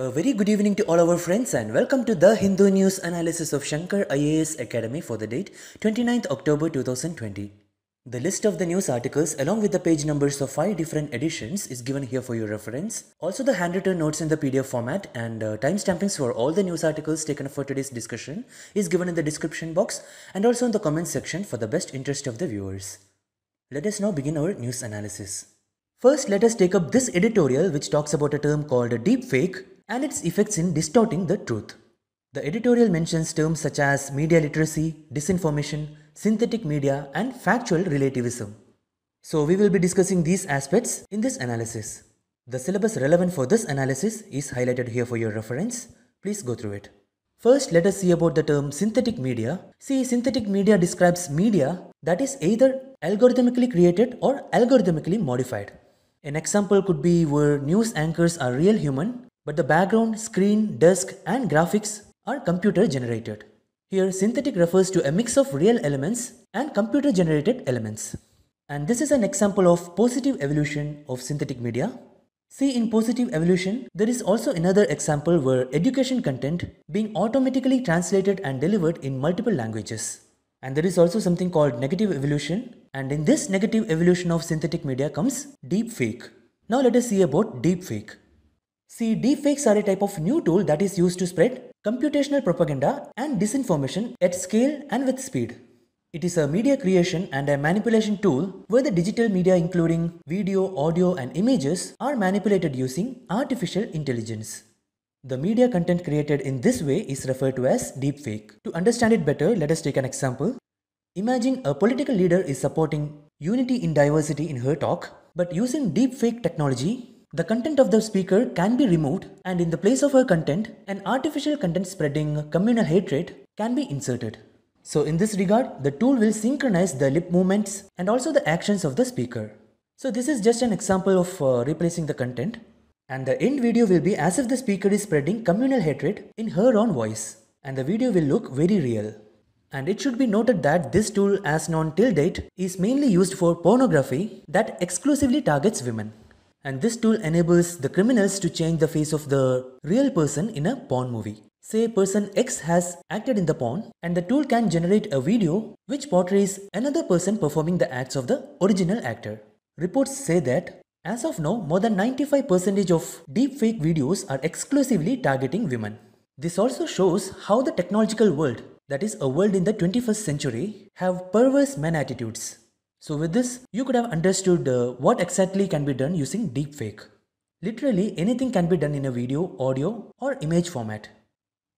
A very good evening to all our friends and welcome to the Hindu news analysis of Shankar IAS Academy for the date 29th October 2020. The list of the news articles along with the page numbers of 5 different editions is given here for your reference. Also the handwritten notes in the PDF format and uh, timestampings for all the news articles taken for today's discussion is given in the description box and also in the comments section for the best interest of the viewers. Let us now begin our news analysis. First, let us take up this editorial which talks about a term called deepfake and its effects in distorting the truth. The editorial mentions terms such as media literacy, disinformation, synthetic media, and factual relativism. So, we will be discussing these aspects in this analysis. The syllabus relevant for this analysis is highlighted here for your reference. Please go through it. First, let us see about the term synthetic media. See, synthetic media describes media that is either algorithmically created or algorithmically modified. An example could be where news anchors are real human but the background, screen, desk and graphics are computer generated. Here synthetic refers to a mix of real elements and computer generated elements. And this is an example of positive evolution of synthetic media. See in positive evolution, there is also another example where education content being automatically translated and delivered in multiple languages. And there is also something called negative evolution and in this negative evolution of synthetic media comes deepfake. Now let us see about deepfake. See, deepfakes are a type of new tool that is used to spread computational propaganda and disinformation at scale and with speed. It is a media creation and a manipulation tool where the digital media including video, audio and images are manipulated using artificial intelligence. The media content created in this way is referred to as deepfake. To understand it better, let us take an example. Imagine a political leader is supporting unity in diversity in her talk, but using deepfake technology, the content of the speaker can be removed and in the place of her content, an artificial content spreading communal hatred can be inserted. So in this regard, the tool will synchronize the lip movements and also the actions of the speaker. So this is just an example of uh, replacing the content. And the end video will be as if the speaker is spreading communal hatred in her own voice. And the video will look very real. And it should be noted that this tool as known till date is mainly used for pornography that exclusively targets women. And this tool enables the criminals to change the face of the real person in a porn movie. Say person X has acted in the porn and the tool can generate a video which portrays another person performing the acts of the original actor. Reports say that as of now, more than 95% of deepfake videos are exclusively targeting women. This also shows how the technological world, that is a world in the 21st century, have perverse man attitudes so with this, you could have understood uh, what exactly can be done using deepfake. Literally anything can be done in a video, audio or image format.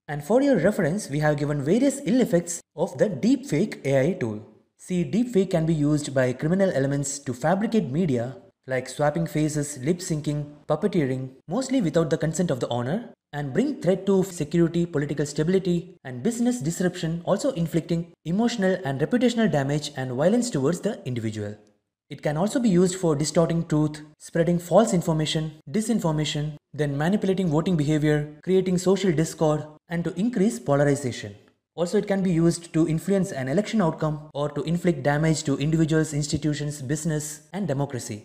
And for your reference, we have given various ill effects of the deepfake AI tool. See, deepfake can be used by criminal elements to fabricate media like swapping faces, lip syncing, puppeteering, mostly without the consent of the owner, and bring threat to security, political stability, and business disruption, also inflicting emotional and reputational damage and violence towards the individual. It can also be used for distorting truth, spreading false information, disinformation, then manipulating voting behavior, creating social discord, and to increase polarization. Also, it can be used to influence an election outcome or to inflict damage to individuals, institutions, business, and democracy.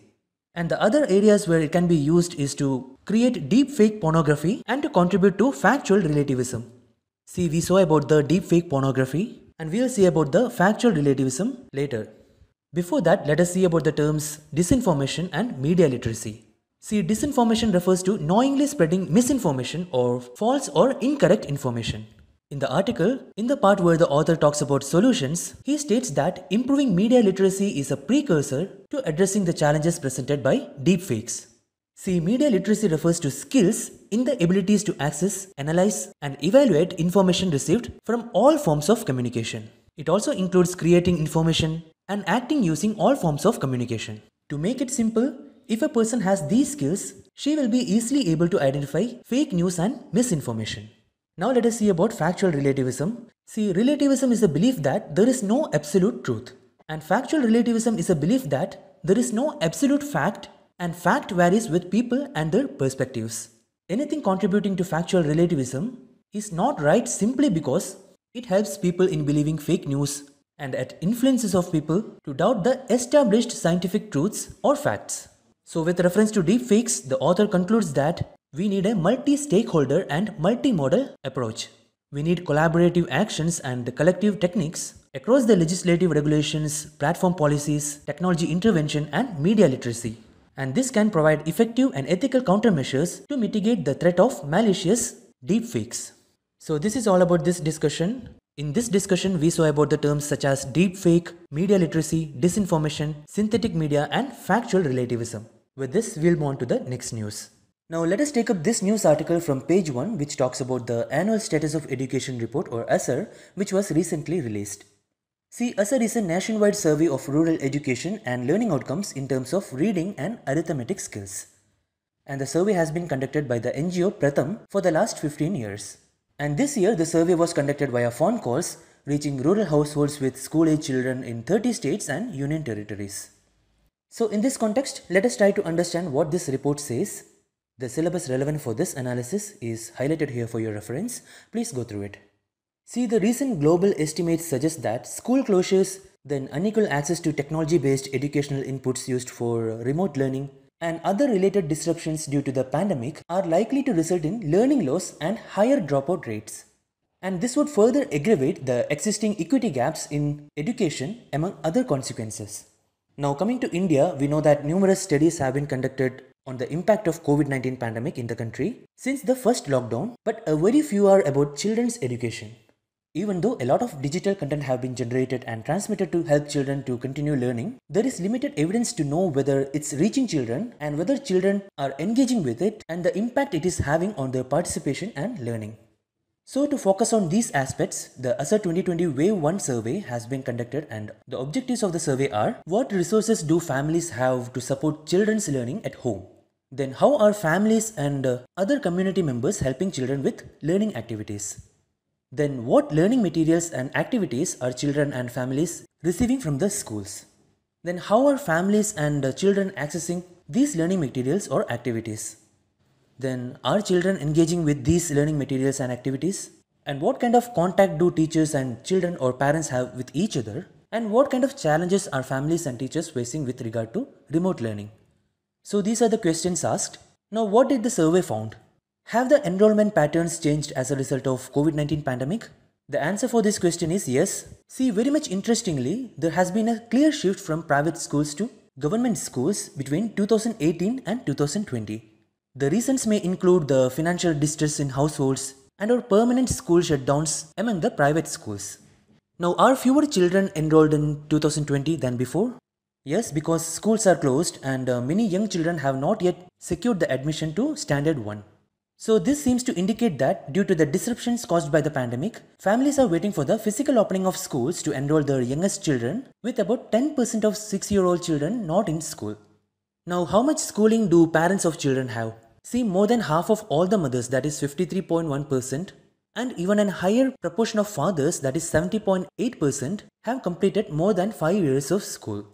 And the other areas where it can be used is to create deep fake pornography and to contribute to factual relativism. See, we saw about the deep fake pornography and we'll see about the factual relativism later. Before that, let us see about the terms disinformation and media literacy. See, disinformation refers to knowingly spreading misinformation or false or incorrect information. In the article, in the part where the author talks about solutions, he states that improving media literacy is a precursor to addressing the challenges presented by deepfakes. See, media literacy refers to skills in the abilities to access, analyze, and evaluate information received from all forms of communication. It also includes creating information and acting using all forms of communication. To make it simple, if a person has these skills, she will be easily able to identify fake news and misinformation. Now let us see about factual relativism. See, relativism is a belief that there is no absolute truth. And factual relativism is a belief that there is no absolute fact and fact varies with people and their perspectives. Anything contributing to factual relativism is not right simply because it helps people in believing fake news and at influences of people to doubt the established scientific truths or facts. So with reference to deepfakes, the author concludes that we need a multi-stakeholder and multi-modal approach. We need collaborative actions and collective techniques across the legislative regulations, platform policies, technology intervention and media literacy. And this can provide effective and ethical countermeasures to mitigate the threat of malicious deepfakes. So this is all about this discussion. In this discussion, we saw about the terms such as deepfake, media literacy, disinformation, synthetic media and factual relativism. With this, we'll move on to the next news. Now let us take up this news article from page 1 which talks about the annual status of education report or ASER which was recently released. See ASER is a nationwide survey of rural education and learning outcomes in terms of reading and arithmetic skills. And the survey has been conducted by the NGO Pratham for the last 15 years. And this year the survey was conducted via phone calls reaching rural households with school-age children in 30 states and union territories. So in this context, let us try to understand what this report says the syllabus relevant for this analysis is highlighted here for your reference. Please go through it. See, the recent global estimates suggest that school closures, then unequal access to technology-based educational inputs used for remote learning, and other related disruptions due to the pandemic are likely to result in learning loss and higher dropout rates. And this would further aggravate the existing equity gaps in education among other consequences. Now coming to India, we know that numerous studies have been conducted on the impact of COVID-19 pandemic in the country since the first lockdown, but a very few are about children's education. Even though a lot of digital content have been generated and transmitted to help children to continue learning, there is limited evidence to know whether it's reaching children and whether children are engaging with it and the impact it is having on their participation and learning. So to focus on these aspects, the ASA 2020 Wave 1 survey has been conducted and the objectives of the survey are what resources do families have to support children's learning at home? Then how are families and uh, other community members helping children with learning activities? Then what learning materials and activities are children and families receiving from the schools? Then how are families and uh, children accessing these learning materials or activities? Then are children engaging with these learning materials and activities? And what kind of contact do teachers and children or parents have with each other? And what kind of challenges are families and teachers facing with regard to remote learning? So these are the questions asked. Now what did the survey found? Have the enrollment patterns changed as a result of COVID-19 pandemic? The answer for this question is yes. See, very much interestingly, there has been a clear shift from private schools to government schools between 2018 and 2020. The reasons may include the financial distress in households and or permanent school shutdowns among the private schools. Now, are fewer children enrolled in 2020 than before? Yes, because schools are closed and uh, many young children have not yet secured the admission to Standard 1. So this seems to indicate that due to the disruptions caused by the pandemic, families are waiting for the physical opening of schools to enroll their youngest children with about 10% of 6-year-old children not in school. Now how much schooling do parents of children have? See more than half of all the mothers that is 53.1% and even an higher proportion of fathers that is 70.8% have completed more than 5 years of school.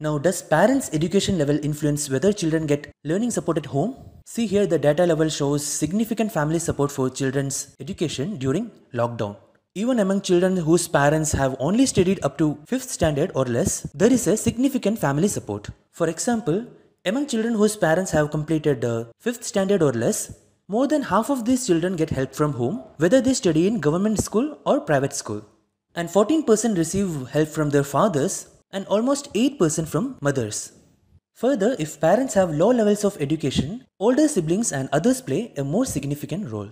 Now, does parents' education level influence whether children get learning support at home? See here, the data level shows significant family support for children's education during lockdown. Even among children whose parents have only studied up to 5th standard or less, there is a significant family support. For example, among children whose parents have completed the uh, 5th standard or less, more than half of these children get help from home, whether they study in government school or private school. And 14% receive help from their fathers, and almost 8% from mothers. Further, if parents have low levels of education, older siblings and others play a more significant role.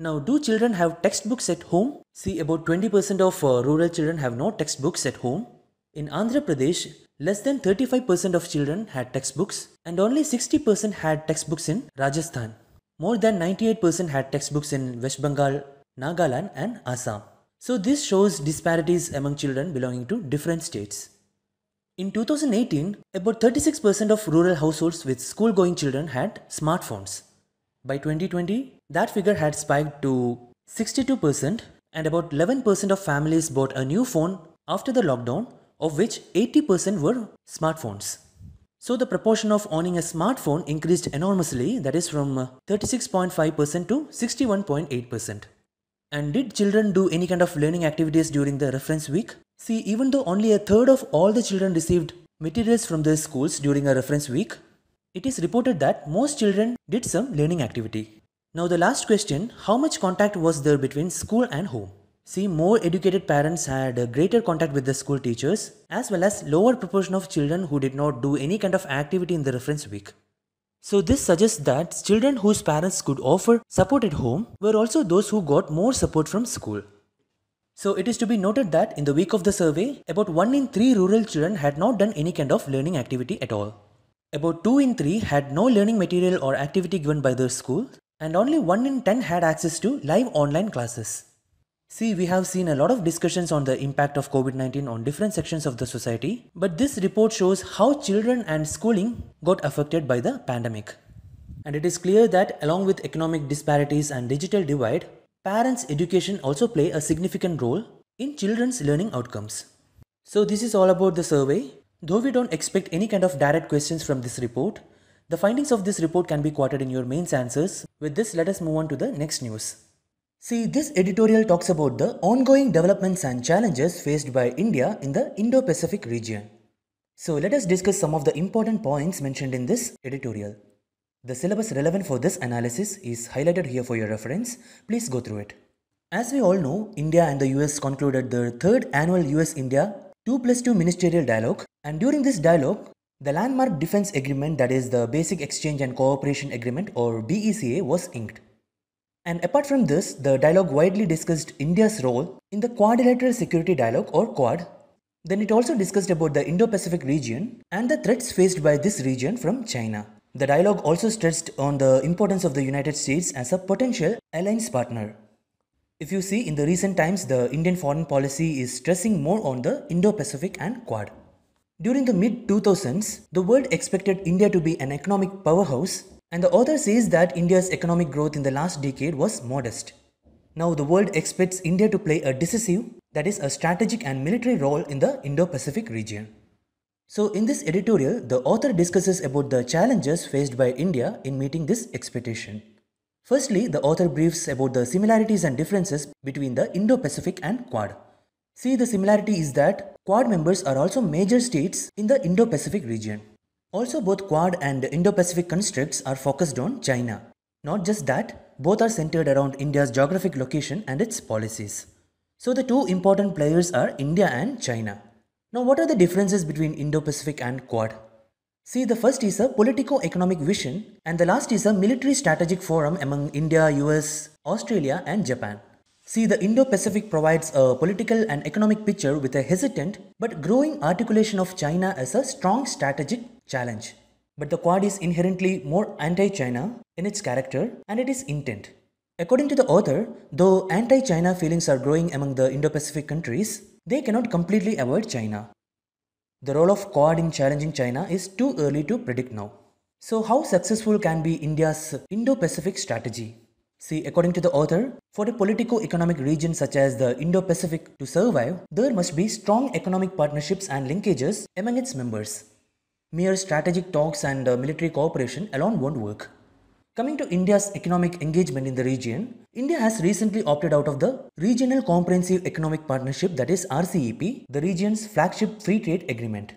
Now, do children have textbooks at home? See, about 20% of uh, rural children have no textbooks at home. In Andhra Pradesh, less than 35% of children had textbooks, and only 60% had textbooks in Rajasthan. More than 98% had textbooks in West Bengal, Nagaland, and Assam. So, this shows disparities among children belonging to different states. In 2018, about 36% of rural households with school going children had smartphones. By 2020, that figure had spiked to 62%, and about 11% of families bought a new phone after the lockdown, of which 80% were smartphones. So the proportion of owning a smartphone increased enormously, that is from 36.5% to 61.8%. And did children do any kind of learning activities during the reference week? See, even though only a third of all the children received materials from their schools during a reference week, it is reported that most children did some learning activity. Now, the last question how much contact was there between school and home? See, more educated parents had greater contact with the school teachers as well as lower proportion of children who did not do any kind of activity in the reference week. So this suggests that children whose parents could offer support at home were also those who got more support from school. So it is to be noted that in the week of the survey, about 1 in 3 rural children had not done any kind of learning activity at all. About 2 in 3 had no learning material or activity given by their school, and only 1 in 10 had access to live online classes. See, we have seen a lot of discussions on the impact of COVID 19 on different sections of the society, but this report shows how children and schooling got affected by the pandemic. And it is clear that, along with economic disparities and digital divide, Parents' education also play a significant role in children's learning outcomes. So this is all about the survey. Though we don't expect any kind of direct questions from this report, the findings of this report can be quoted in your mains answers. With this, let us move on to the next news. See, this editorial talks about the ongoing developments and challenges faced by India in the Indo-Pacific region. So let us discuss some of the important points mentioned in this editorial. The syllabus relevant for this analysis is highlighted here for your reference. Please go through it. As we all know, India and the US concluded their third annual US-India 2 plus 2 ministerial dialogue and during this dialogue, the landmark defense agreement that is the Basic Exchange and Cooperation Agreement or BECA was inked. And apart from this, the dialogue widely discussed India's role in the Quadrilateral Security Dialogue or Quad. Then it also discussed about the Indo-Pacific region and the threats faced by this region from China. The dialogue also stressed on the importance of the United States as a potential alliance partner. If you see, in the recent times, the Indian foreign policy is stressing more on the Indo Pacific and Quad. During the mid 2000s, the world expected India to be an economic powerhouse, and the author says that India's economic growth in the last decade was modest. Now, the world expects India to play a decisive, that is, a strategic and military role in the Indo Pacific region. So in this editorial, the author discusses about the challenges faced by India in meeting this expectation. Firstly, the author briefs about the similarities and differences between the Indo-Pacific and Quad. See, the similarity is that Quad members are also major states in the Indo-Pacific region. Also, both Quad and Indo-Pacific constructs are focused on China. Not just that, both are centered around India's geographic location and its policies. So the two important players are India and China. Now, what are the differences between Indo Pacific and Quad? See, the first is a politico economic vision, and the last is a military strategic forum among India, US, Australia, and Japan. See, the Indo Pacific provides a political and economic picture with a hesitant but growing articulation of China as a strong strategic challenge. But the Quad is inherently more anti China in its character and its intent. According to the author, though anti China feelings are growing among the Indo Pacific countries, they cannot completely avoid China. The role of Quad in challenging China is too early to predict now. So, how successful can be India's Indo Pacific strategy? See, according to the author, for a politico economic region such as the Indo Pacific to survive, there must be strong economic partnerships and linkages among its members. Mere strategic talks and uh, military cooperation alone won't work. Coming to India's economic engagement in the region, India has recently opted out of the Regional Comprehensive Economic Partnership, that is RCEP, the region's flagship free trade agreement.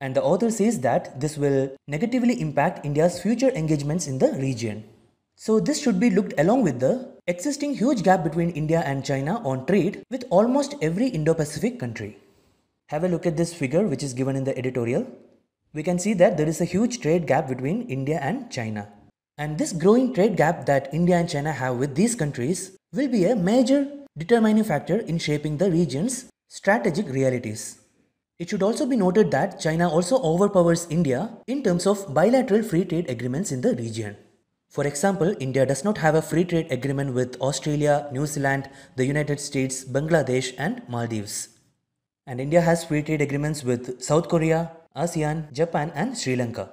And the author says that this will negatively impact India's future engagements in the region. So, this should be looked along with the existing huge gap between India and China on trade with almost every Indo Pacific country. Have a look at this figure, which is given in the editorial. We can see that there is a huge trade gap between India and China. And this growing trade gap that India and China have with these countries will be a major determining factor in shaping the region's strategic realities. It should also be noted that China also overpowers India in terms of bilateral free trade agreements in the region. For example, India does not have a free trade agreement with Australia, New Zealand, the United States, Bangladesh, and Maldives. And India has free trade agreements with South Korea, ASEAN, Japan, and Sri Lanka.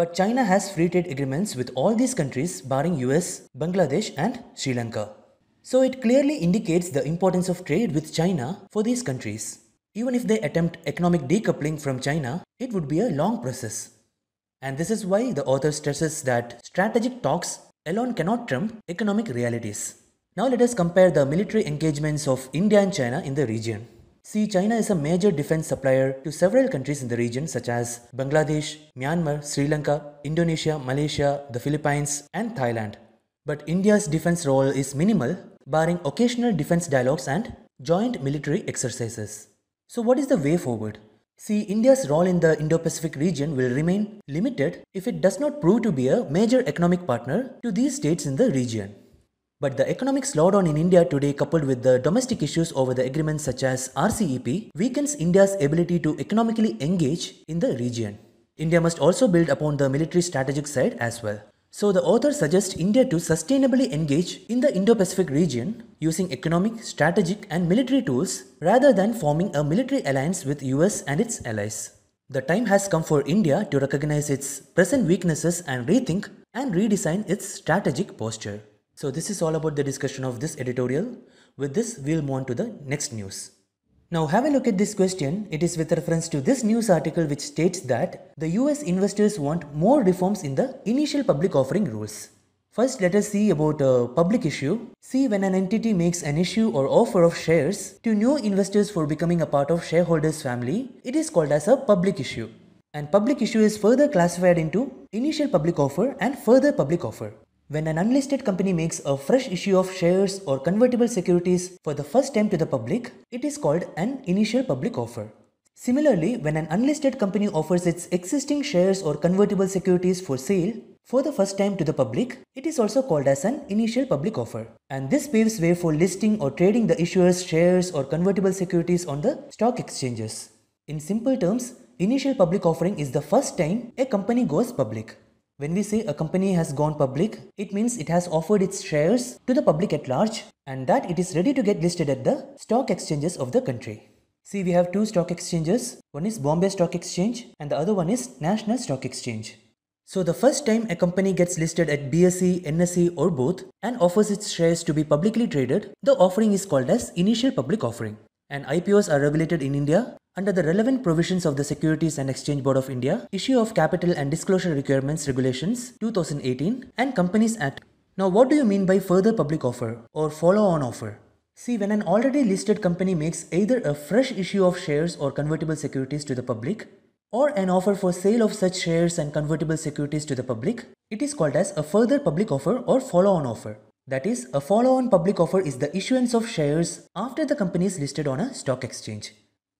But China has free trade agreements with all these countries barring US, Bangladesh and Sri Lanka. So it clearly indicates the importance of trade with China for these countries. Even if they attempt economic decoupling from China, it would be a long process. And this is why the author stresses that strategic talks alone cannot trump economic realities. Now let us compare the military engagements of India and China in the region. See, China is a major defense supplier to several countries in the region such as Bangladesh, Myanmar, Sri Lanka, Indonesia, Malaysia, the Philippines, and Thailand. But India's defense role is minimal, barring occasional defense dialogues and joint military exercises. So, what is the way forward? See, India's role in the Indo Pacific region will remain limited if it does not prove to be a major economic partner to these states in the region. But the economic slowdown in India today coupled with the domestic issues over the agreements such as RCEP weakens India's ability to economically engage in the region. India must also build upon the military strategic side as well. So the author suggests India to sustainably engage in the Indo-Pacific region using economic, strategic and military tools rather than forming a military alliance with US and its allies. The time has come for India to recognize its present weaknesses and rethink and redesign its strategic posture. So this is all about the discussion of this editorial. With this, we'll move on to the next news. Now have a look at this question. It is with reference to this news article which states that the US investors want more reforms in the initial public offering rules. First, let us see about a public issue. See when an entity makes an issue or offer of shares to new investors for becoming a part of shareholders' family, it is called as a public issue. And public issue is further classified into initial public offer and further public offer. When an unlisted company makes a fresh issue of shares or convertible securities for the first time to the public, it is called an initial public offer. Similarly, when an unlisted company offers its existing shares or convertible securities for sale for the first time to the public, it is also called as an initial public offer. And this paves way for listing or trading the issuer's shares or convertible securities on the stock exchanges. In simple terms, initial public offering is the first time a company goes public. When we say a company has gone public, it means it has offered its shares to the public at large and that it is ready to get listed at the stock exchanges of the country. See, we have two stock exchanges. One is Bombay Stock Exchange and the other one is National Stock Exchange. So the first time a company gets listed at BSE, NSE or both and offers its shares to be publicly traded, the offering is called as initial public offering. And IPOs are regulated in India under the relevant provisions of the Securities and Exchange Board of India, Issue of Capital and Disclosure Requirements Regulations 2018 and Companies Act. Now what do you mean by further public offer or follow on offer? See, when an already listed company makes either a fresh issue of shares or convertible securities to the public, or an offer for sale of such shares and convertible securities to the public, it is called as a further public offer or follow on offer. That is, a follow on public offer is the issuance of shares after the company is listed on a stock exchange.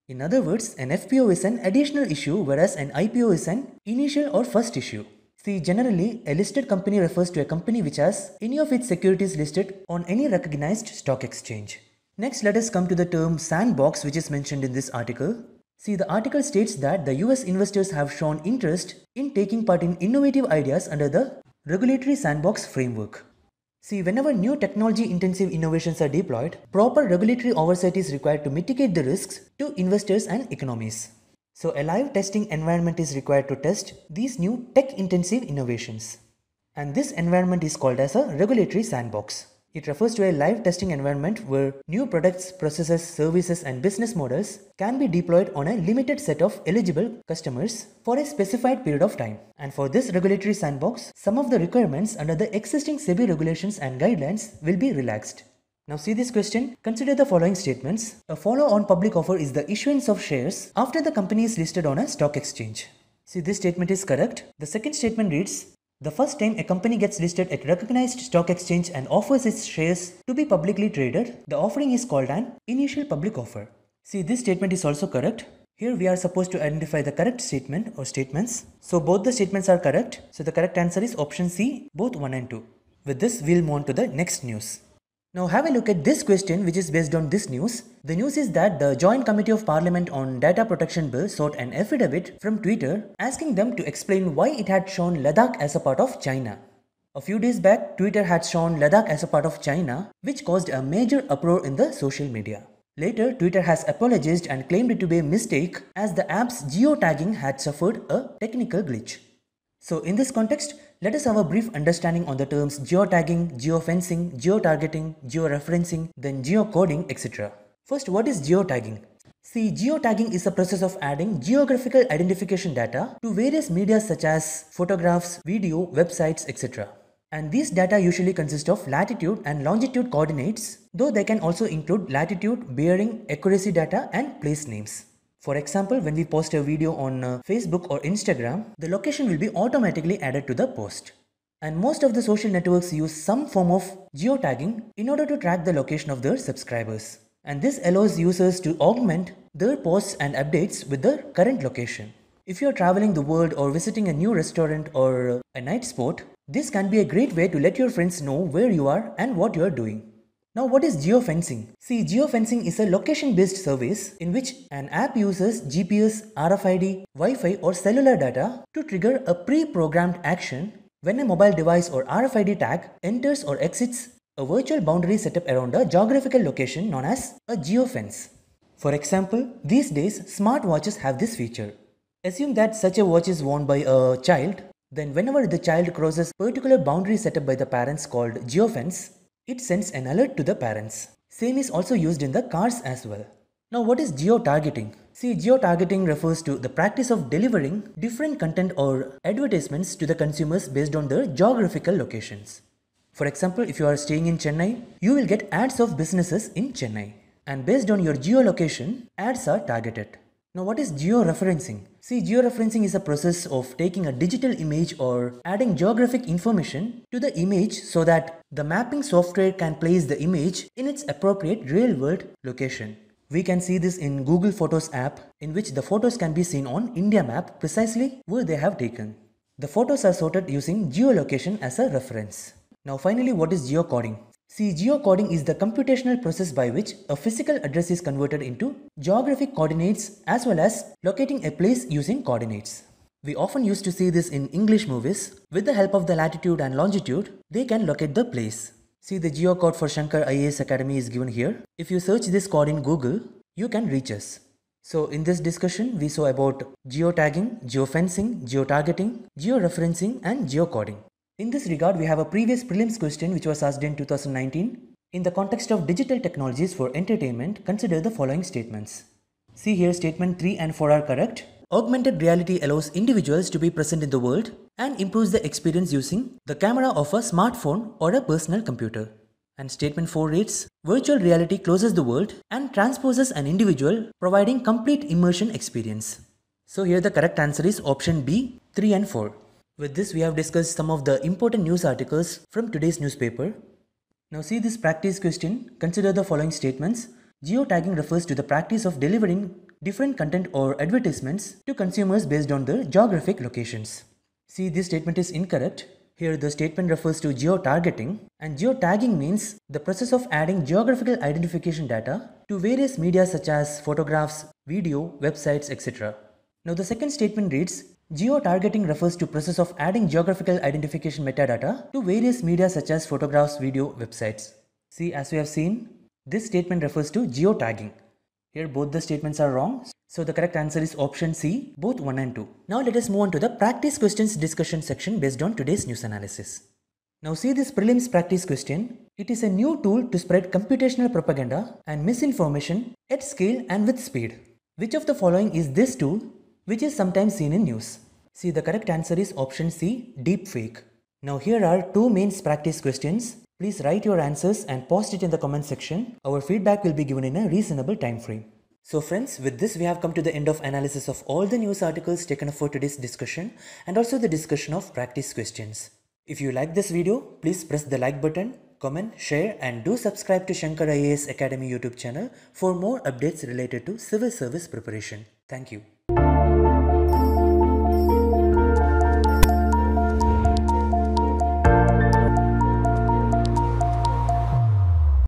In other words, an FPO is an additional issue whereas an IPO is an initial or first issue. See, generally, a listed company refers to a company which has any of its securities listed on any recognized stock exchange. Next, let us come to the term sandbox, which is mentioned in this article. See, the article states that the US investors have shown interest in taking part in innovative ideas under the regulatory sandbox framework. See, whenever new technology intensive innovations are deployed, proper regulatory oversight is required to mitigate the risks to investors and economies. So, a live testing environment is required to test these new tech intensive innovations. And this environment is called as a regulatory sandbox. It refers to a live testing environment where new products, processes, services, and business models can be deployed on a limited set of eligible customers for a specified period of time. And for this regulatory sandbox, some of the requirements under the existing SEBI regulations and guidelines will be relaxed. Now see this question. Consider the following statements. A follow-on public offer is the issuance of shares after the company is listed on a stock exchange. See this statement is correct. The second statement reads, the first time a company gets listed at recognized stock exchange and offers its shares to be publicly traded, the offering is called an initial public offer. See, this statement is also correct. Here we are supposed to identify the correct statement or statements. So both the statements are correct. So the correct answer is option C, both 1 and 2. With this, we'll move on to the next news. Now have a look at this question which is based on this news. The news is that the Joint Committee of Parliament on Data Protection Bill sought an affidavit from Twitter asking them to explain why it had shown Ladakh as a part of China. A few days back, Twitter had shown Ladakh as a part of China, which caused a major uproar in the social media. Later, Twitter has apologized and claimed it to be a mistake as the app's geotagging had suffered a technical glitch. So in this context, let us have a brief understanding on the terms geotagging, geofencing, geotargeting, georeferencing, then geocoding, etc. First, what is geotagging? See, geotagging is a process of adding geographical identification data to various media such as photographs, video, websites, etc. And these data usually consist of latitude and longitude coordinates, though they can also include latitude, bearing, accuracy data, and place names. For example, when we post a video on uh, Facebook or Instagram, the location will be automatically added to the post. And most of the social networks use some form of geotagging in order to track the location of their subscribers. And this allows users to augment their posts and updates with their current location. If you're traveling the world or visiting a new restaurant or uh, a night spot, this can be a great way to let your friends know where you are and what you're doing. Now what is geofencing? See geofencing is a location based service in which an app uses GPS, RFID, Wi-Fi or cellular data to trigger a pre-programmed action when a mobile device or RFID tag enters or exits a virtual boundary set up around a geographical location known as a geofence. For example, these days smartwatches have this feature. Assume that such a watch is worn by a child, then whenever the child crosses particular boundary set up by the parents called geofence, it sends an alert to the parents. Same is also used in the cars as well. Now what is geo-targeting? See, geo-targeting refers to the practice of delivering different content or advertisements to the consumers based on their geographical locations. For example, if you are staying in Chennai, you will get ads of businesses in Chennai. And based on your geolocation, ads are targeted. Now what is georeferencing? See, georeferencing is a process of taking a digital image or adding geographic information to the image so that the mapping software can place the image in its appropriate real-world location. We can see this in Google Photos app in which the photos can be seen on India map precisely where they have taken. The photos are sorted using geolocation as a reference. Now finally, what is geocoding? See, geocoding is the computational process by which a physical address is converted into geographic coordinates as well as locating a place using coordinates. We often used to see this in English movies. With the help of the latitude and longitude, they can locate the place. See, the geocode for Shankar IAS Academy is given here. If you search this code in Google, you can reach us. So in this discussion, we saw about geotagging, geofencing, geotargeting, georeferencing and geocoding. In this regard, we have a previous prelims question which was asked in 2019. In the context of digital technologies for entertainment, consider the following statements. See here statement 3 and 4 are correct. Augmented reality allows individuals to be present in the world and improves the experience using the camera of a smartphone or a personal computer. And statement 4 reads Virtual reality closes the world and transposes an individual, providing complete immersion experience. So here the correct answer is option B 3 and 4. With this, we have discussed some of the important news articles from today's newspaper. Now see this practice question. Consider the following statements. Geotagging refers to the practice of delivering different content or advertisements to consumers based on their geographic locations. See, this statement is incorrect. Here, the statement refers to geo-targeting, and geotagging means the process of adding geographical identification data to various media such as photographs, video, websites, etc. Now, the second statement reads Geo-targeting refers to process of adding geographical identification metadata to various media such as photographs, video, websites. See, as we have seen, this statement refers to geotagging. Here both the statements are wrong, so the correct answer is option C, both 1 and 2. Now let us move on to the practice questions discussion section based on today's news analysis. Now see this prelims practice question. It is a new tool to spread computational propaganda and misinformation at scale and with speed. Which of the following is this tool which is sometimes seen in news. See, the correct answer is option C, deepfake. Now here are two mains practice questions. Please write your answers and post it in the comment section. Our feedback will be given in a reasonable time frame. So friends, with this we have come to the end of analysis of all the news articles taken up for today's discussion and also the discussion of practice questions. If you like this video, please press the like button, comment, share and do subscribe to Shankar IAS Academy YouTube channel for more updates related to civil service preparation. Thank you.